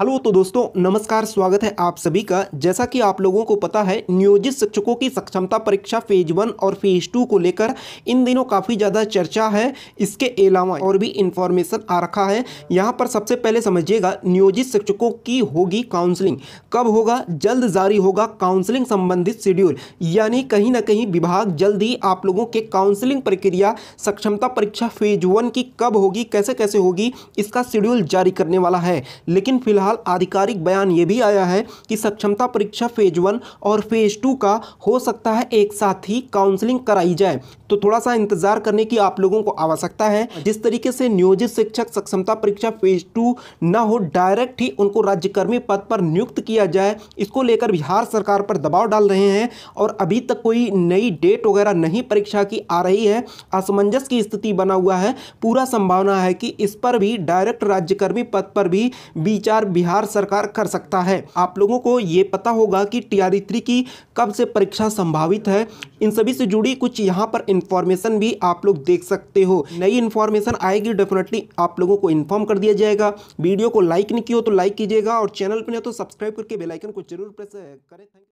hello तो दोस्तों नमस्कार स्वागत है आप सभी का जैसा कि आप लोगों को पता है नियोजित शिक्षकों की सक्षमता परीक्षा फेज वन और फेज टू को लेकर इन दिनों काफ़ी ज़्यादा चर्चा है इसके अलावा और भी इन्फॉर्मेशन आ रखा है यहां पर सबसे पहले समझिएगा नियोजित शिक्षकों की होगी काउंसलिंग कब होगा जल्द जारी होगा काउंसलिंग संबंधित शेड्यूल यानी कहीं ना कहीं विभाग जल्द ही आप लोगों के काउंसलिंग प्रक्रिया सक्षमता परीक्षा फेज वन की कब होगी कैसे कैसे होगी इसका शेड्यूल जारी करने वाला है लेकिन फिलहाल फिलहाल आधिकारिक बयान ये भी आया है कि सक्षमता परीक्षा फेज वन और फेज टू का हो सकता है एक साथ ही काउंसलिंग कराई जाए तो थोड़ा सा इंतजार करने की आप लोगों को आवश्यकता है जिस तरीके से नियोजित शिक्षक सक्षमता परीक्षा फेज टू न हो डायरेक्ट ही उनको राज्यकर्मी पद पर नियुक्त किया जाए इसको लेकर बिहार सरकार पर दबाव डाल रहे हैं और अभी तक कोई नई डेट वगैरह नहीं परीक्षा की आ रही है असमंजस की स्थिति बना हुआ है पूरा संभावना है कि इस पर भी डायरेक्ट राज्यकर्मी पद पर भी विचार बिहार सरकार कर सकता है आप लोगों को ये पता होगा कि टी थ्री की कब से परीक्षा संभावित है इन सभी से जुड़ी कुछ यहाँ पर इन्फॉर्मेशन भी आप लोग देख सकते हो नई इन्फॉर्मेशन आएगी डेफिनेटली आप लोगों को इन्फॉर्म कर दिया जाएगा वीडियो को लाइक नहीं किया हो तो लाइक कीजिएगा और चैनल पर नहीं तो सब्सक्राइब करके बेलाइकन को जरूर प्रेस करें